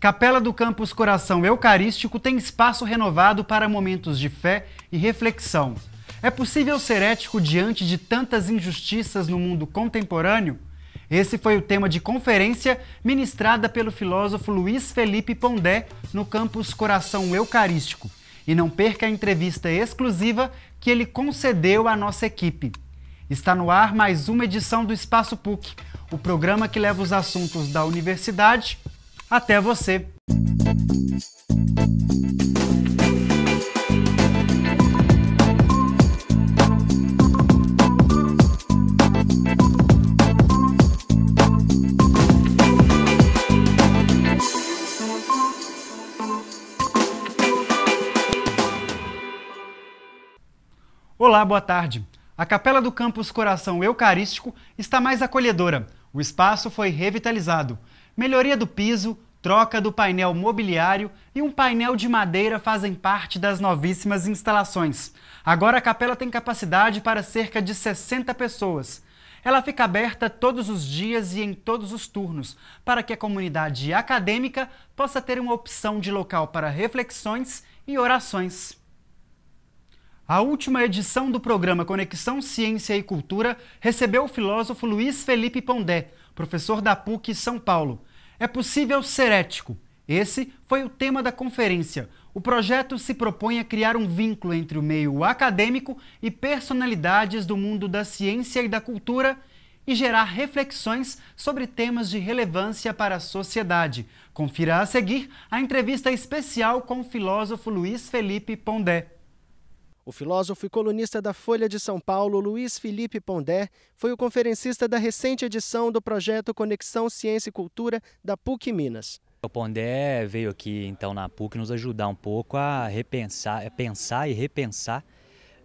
Capela do Campus Coração Eucarístico tem espaço renovado para momentos de fé e reflexão. É possível ser ético diante de tantas injustiças no mundo contemporâneo? Esse foi o tema de conferência ministrada pelo filósofo Luiz Felipe Pondé no Campus Coração Eucarístico. E não perca a entrevista exclusiva que ele concedeu à nossa equipe. Está no ar mais uma edição do Espaço PUC, o programa que leva os assuntos da universidade até você! Olá, boa tarde. A Capela do Campus Coração Eucarístico está mais acolhedora. O espaço foi revitalizado. Melhoria do piso, Troca do painel mobiliário e um painel de madeira fazem parte das novíssimas instalações. Agora a capela tem capacidade para cerca de 60 pessoas. Ela fica aberta todos os dias e em todos os turnos, para que a comunidade acadêmica possa ter uma opção de local para reflexões e orações. A última edição do programa Conexão Ciência e Cultura recebeu o filósofo Luiz Felipe Pondé, professor da PUC São Paulo. É possível ser ético. Esse foi o tema da conferência. O projeto se propõe a criar um vínculo entre o meio acadêmico e personalidades do mundo da ciência e da cultura e gerar reflexões sobre temas de relevância para a sociedade. Confira a seguir a entrevista especial com o filósofo Luiz Felipe Pondé. O filósofo e colunista da Folha de São Paulo, Luiz Felipe Pondé, foi o conferencista da recente edição do projeto Conexão Ciência e Cultura da PUC Minas. O Pondé veio aqui então na PUC nos ajudar um pouco a repensar, a pensar e repensar,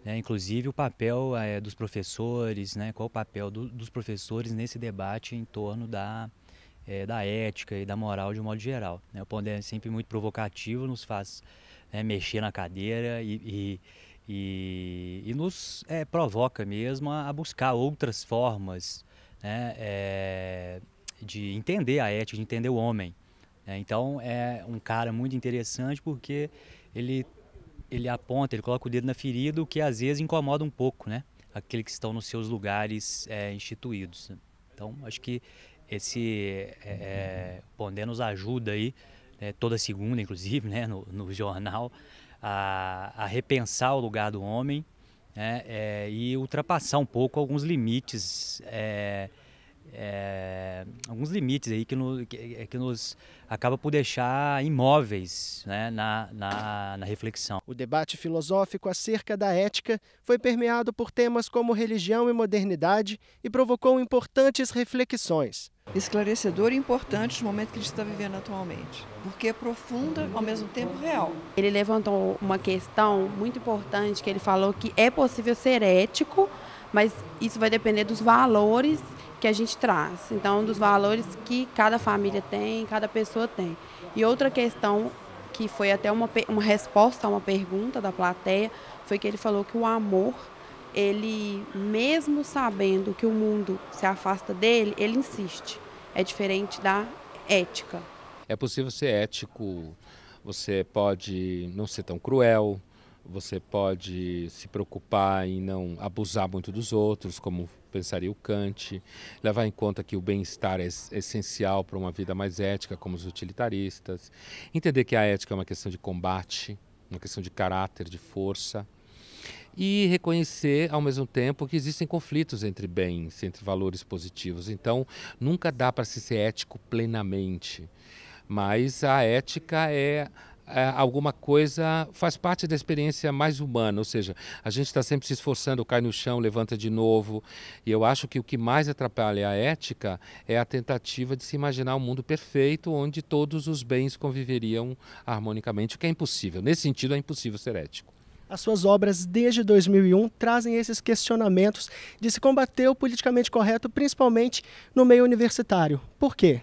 né, inclusive o papel é, dos professores, né, qual o papel do, dos professores nesse debate em torno da, é, da ética e da moral de um modo geral. Né. O Pondé é sempre muito provocativo, nos faz né, mexer na cadeira e, e e, e nos é, provoca mesmo a, a, buscar outras formas né, é, de entender a ética, de entender o homem. Né. Então é um cara muito interessante porque ele, ele aponta, ele coloca o dedo na ferida, o que às vezes incomoda um pouco, né? Aqueles que estão nos seus lugares é, instituídos. Né? Então acho que esse é, é Pondé nos ajuda aí, né, toda segunda, inclusive, né, no, no jornal, a, a repensar o lugar do homem né, é, e ultrapassar um pouco alguns limites é, é, alguns limites aí que, que, é, que, nos acaba por deixar imóveis né, na, na, na reflexão. O debate filosófico acerca da ética foi permeado por temas como religião e modernidade e provocou importantes reflexões. Esclarecedor e importante no momento que a gente está vivendo atualmente, porque é profunda ao mesmo tempo real. Ele levantou uma questão muito importante que ele falou que é possível ser ético, mas isso vai depender dos valores que a gente traz. Então, é dos valores que cada família tem, cada pessoa tem. E outra questão que foi até uma, uma resposta a uma pergunta da plateia foi que ele falou que o amor ele mesmo sabendo que o mundo se afasta dele, ele insiste. É diferente da ética. É possível ser ético, você pode não ser tão cruel, você pode se preocupar em não abusar muito dos outros, como pensaria o Kant, levar em conta que o bem-estar é essencial para uma vida mais ética, como os utilitaristas, entender que a ética é uma questão de combate, uma questão de caráter, de força, e reconhecer ao mesmo tempo que existem conflitos entre bens, entre valores positivos. Então, nunca dá para se ser ético plenamente, mas a ética é é, alguma coisa faz parte da experiência mais humana, ou seja, a gente está sempre se esforçando, cai no chão, levanta de novo. E eu acho que o que mais atrapalha a ética é a tentativa de se imaginar um mundo perfeito onde todos os bens conviveriam harmonicamente, o que é impossível. Nesse sentido, é impossível ser ético. As suas obras desde 2001 trazem esses questionamentos de se combater o politicamente correto, principalmente no meio universitário. Por quê?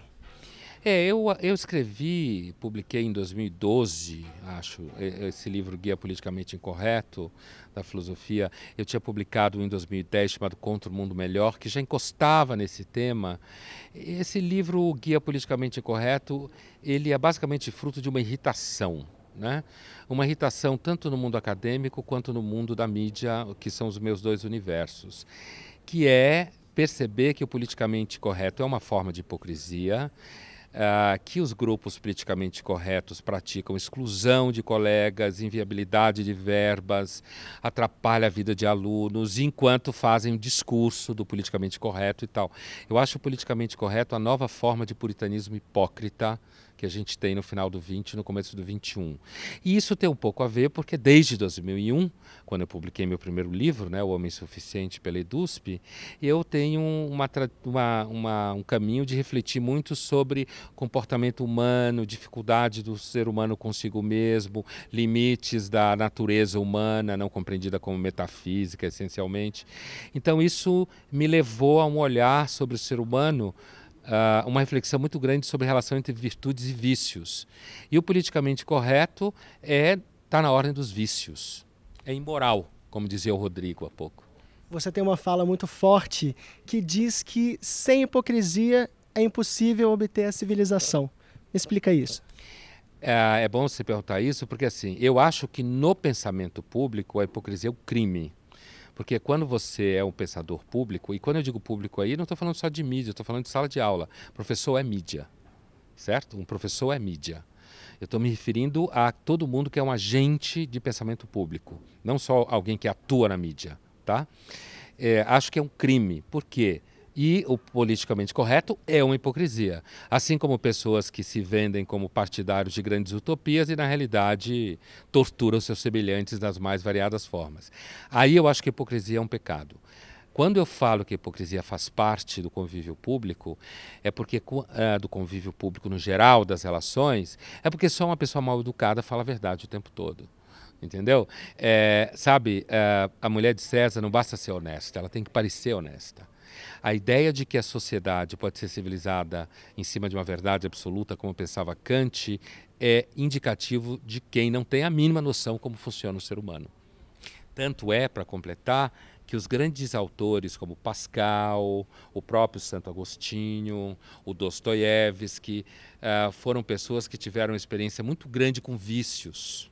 É, eu, eu escrevi, publiquei em 2012, acho, esse livro Guia Politicamente Incorreto, da filosofia. Eu tinha publicado em 2010, chamado Contra o Mundo Melhor, que já encostava nesse tema. Esse livro, Guia Politicamente Incorreto, ele é basicamente fruto de uma irritação. Né? Uma irritação tanto no mundo acadêmico quanto no mundo da mídia, que são os meus dois universos, que é perceber que o politicamente correto é uma forma de hipocrisia, ah, que os grupos politicamente corretos praticam exclusão de colegas, inviabilidade de verbas, atrapalha a vida de alunos, enquanto fazem o discurso do politicamente correto e tal. Eu acho o politicamente correto a nova forma de puritanismo hipócrita que a gente tem no final do 20 e no começo do 21. E isso tem um pouco a ver porque desde 2001, quando eu publiquei meu primeiro livro, né, O Homem Suficiente pela EDUSP, eu tenho uma, uma, uma, um caminho de refletir muito sobre comportamento humano, dificuldade do ser humano consigo mesmo, limites da natureza humana, não compreendida como metafísica, essencialmente. Então isso me levou a um olhar sobre o ser humano uh, uma reflexão muito grande sobre a relação entre virtudes e vícios. E o politicamente correto é tá na ordem dos vícios. É imoral, como dizia o Rodrigo há pouco. Você tem uma fala muito forte que diz que sem hipocrisia é impossível obter a civilização. Explica isso. É, é bom você perguntar isso, porque assim, eu acho que no pensamento público a hipocrisia é o crime. Porque quando você é um pensador público, e quando eu digo público aí, não estou falando só de mídia, estou falando de sala de aula. Professor é mídia, certo? Um professor é mídia. Eu estou me referindo a todo mundo que é um agente de pensamento público, não só alguém que atua na mídia, tá? É, acho que é um crime. Por quê? Porque e o politicamente correto é uma hipocrisia. Assim como pessoas que se vendem como partidários de grandes utopias e, na realidade, torturam seus semelhantes das mais variadas formas. Aí eu acho que hipocrisia é um pecado. Quando eu falo que hipocrisia faz parte do convívio público, é porque é, do convívio público no geral, das relações, é porque só uma pessoa mal educada fala a verdade o tempo todo entendeu? É, sabe, é, a mulher de César não basta ser honesta, ela tem que parecer honesta. A ideia de que a sociedade pode ser civilizada em cima de uma verdade absoluta, como pensava Kant, é indicativo de quem não tem a mínima noção como funciona o ser humano. Tanto é, para completar, que os grandes autores como Pascal, o próprio Santo Agostinho, o Dostoiévski, uh, foram pessoas que tiveram uma experiência muito grande com vícios.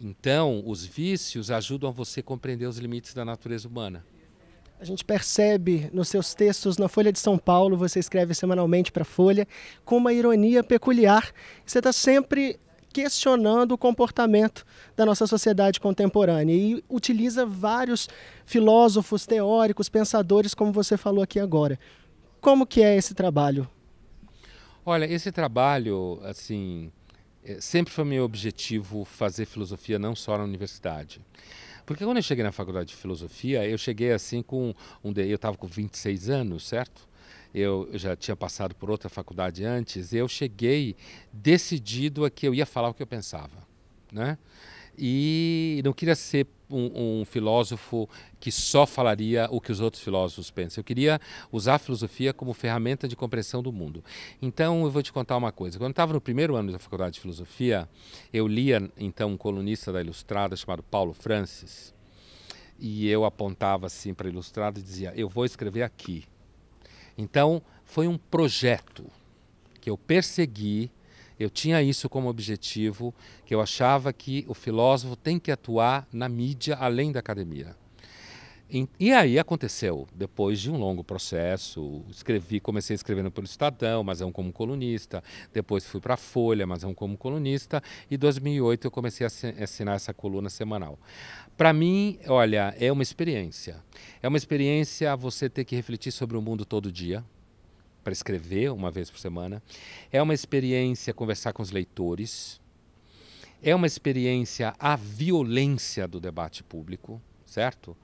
Então, os vícios ajudam a você compreender os limites da natureza humana. A gente percebe nos seus textos na Folha de São Paulo, você escreve semanalmente para a Folha, com uma ironia peculiar. Você está sempre questionando o comportamento da nossa sociedade contemporânea e utiliza vários filósofos, teóricos, pensadores, como você falou aqui agora. Como que é esse trabalho? Olha, esse trabalho, assim, é, sempre foi meu objetivo fazer filosofia não só na universidade. Porque quando eu cheguei na faculdade de filosofia, eu cheguei assim com um eu estava com 26 anos, certo? Eu, eu já tinha passado por outra faculdade antes, eu cheguei decidido a que eu ia falar o que eu pensava, né? E não queria ser um, um, filósofo que só falaria o que os outros filósofos pensam. Eu queria usar a filosofia como ferramenta de compreensão do mundo. Então, eu vou te contar uma coisa. Quando eu estava no primeiro ano da faculdade de filosofia, eu lia, então, um colunista da Ilustrada chamado Paulo Francis, e eu apontava assim para a Ilustrada e dizia: Eu vou escrever aqui. Então, foi um projeto que eu persegui eu tinha isso como objetivo, que eu achava que o filósofo tem que atuar na mídia além da academia. E aí aconteceu, depois de um longo processo, escrevi, comecei escrevendo pelo Estadão, mas é um como colunista, depois fui para a Folha, mas é um como colunista, e em 2008 eu comecei a assinar essa coluna semanal. Para mim, olha, é uma experiência. É uma experiência você ter que refletir sobre o mundo todo dia, para escrever uma vez por semana. É uma experiência conversar com os leitores. É uma experiência a violência do debate público, certo?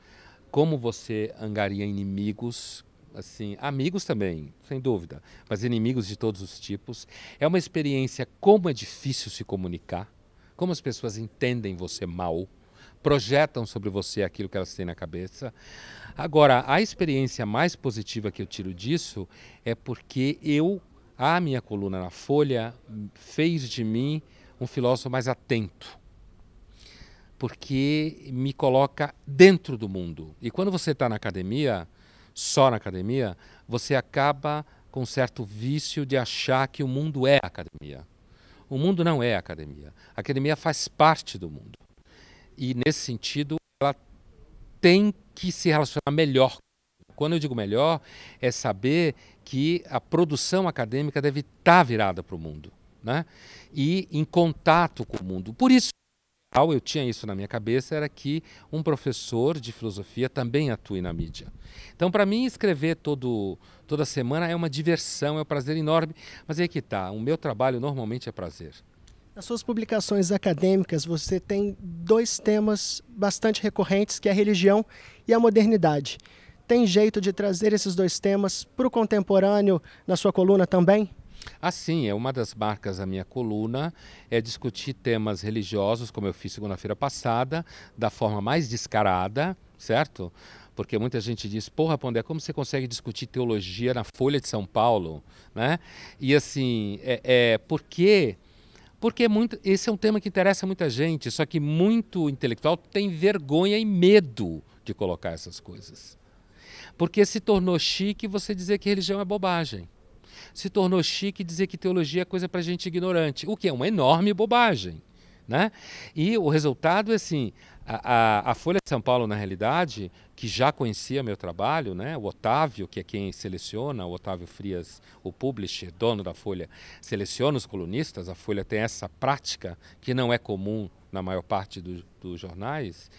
Como você angaria inimigos, assim, amigos também, sem dúvida, mas inimigos de todos os tipos. É uma experiência como é difícil se comunicar, como as pessoas entendem você mal projetam sobre você aquilo que elas têm na cabeça. Agora, a experiência mais positiva que eu tiro disso é porque eu, a minha coluna na Folha, fez de mim um filósofo mais atento. Porque me coloca dentro do mundo. E quando você está na academia, só na academia, você acaba com um certo vício de achar que o mundo é academia. O mundo não é academia. A academia faz parte do mundo e nesse sentido ela tem que se relacionar melhor. Quando eu digo melhor, é saber que a produção acadêmica deve estar tá virada para o mundo né? e em contato com o mundo. Por isso, eu tinha isso na minha cabeça, era que um professor de filosofia também atue na mídia. Então, para mim, escrever todo, toda semana é uma diversão, é um prazer enorme, mas aí que está, o meu trabalho normalmente é prazer. Nas suas publicações acadêmicas, você tem dois temas bastante recorrentes, que é a religião e a modernidade. Tem jeito de trazer esses dois temas para o contemporâneo na sua coluna também? Assim, é uma das marcas da minha coluna é discutir temas religiosos, como eu fiz segunda-feira passada, da forma mais descarada, certo? Porque muita gente diz, porra, Pondé, como você consegue discutir teologia na Folha de São Paulo, né? E assim, é, é porque porque é muito, esse é um tema que interessa muita gente, só que muito intelectual tem vergonha e medo de colocar essas coisas. Porque se tornou chique você dizer que religião é bobagem. Se tornou chique dizer que teologia é coisa para gente ignorante, o que é uma enorme bobagem. Né? E o resultado é assim: a, a, Folha de São Paulo, na realidade, que já conhecia meu trabalho, né? o Otávio, que é quem seleciona, o Otávio Frias, o publisher, dono da Folha, seleciona os colunistas. A Folha tem essa prática que não é comum na maior parte do, dos jornais.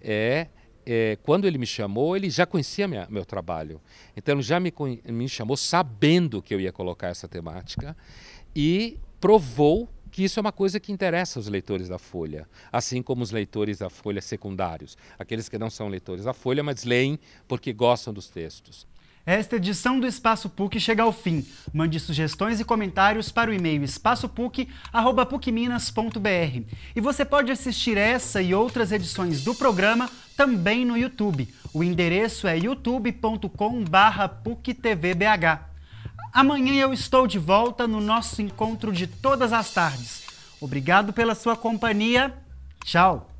É, é, quando ele me chamou, ele já conhecia minha, meu trabalho. Então, ele já me, me chamou sabendo que eu ia colocar essa temática e provou que isso é uma coisa que interessa os leitores da Folha, assim como os leitores da Folha secundários, aqueles que não são leitores da Folha, mas leem porque gostam dos textos. Esta edição do Espaço PUC chega ao fim. Mande sugestões e comentários para o e-mail espaçopuc.pucminas.br. E você pode assistir essa e outras edições do programa também no YouTube. O endereço é youtube.com.br PUCTVBH. Amanhã eu estou de volta no nosso encontro de todas as tardes. Obrigado pela sua companhia. Tchau!